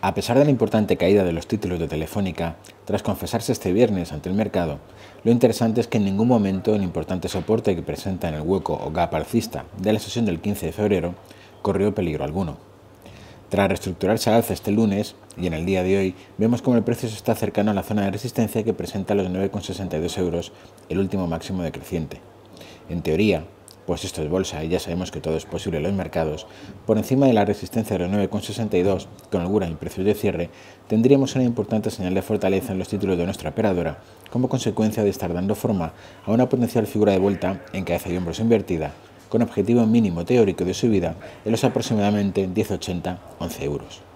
A pesar de la importante caída de los títulos de Telefónica, tras confesarse este viernes ante el mercado, lo interesante es que en ningún momento el importante soporte que presenta en el hueco o gap alcista de la sesión del 15 de febrero corrió peligro alguno. Tras reestructurarse al alza este lunes y en el día de hoy, vemos como el precio se está cercano a la zona de resistencia que presenta los 9,62 euros, el último máximo decreciente. En teoría, pues esto es bolsa y ya sabemos que todo es posible en los mercados, por encima de la resistencia de los 9,62, con holgura y precios de cierre, tendríamos una importante señal de fortaleza en los títulos de nuestra operadora, como consecuencia de estar dando forma a una potencial figura de vuelta en cabeza y hombros invertida, con objetivo mínimo teórico de subida en los aproximadamente 10,80-11 euros.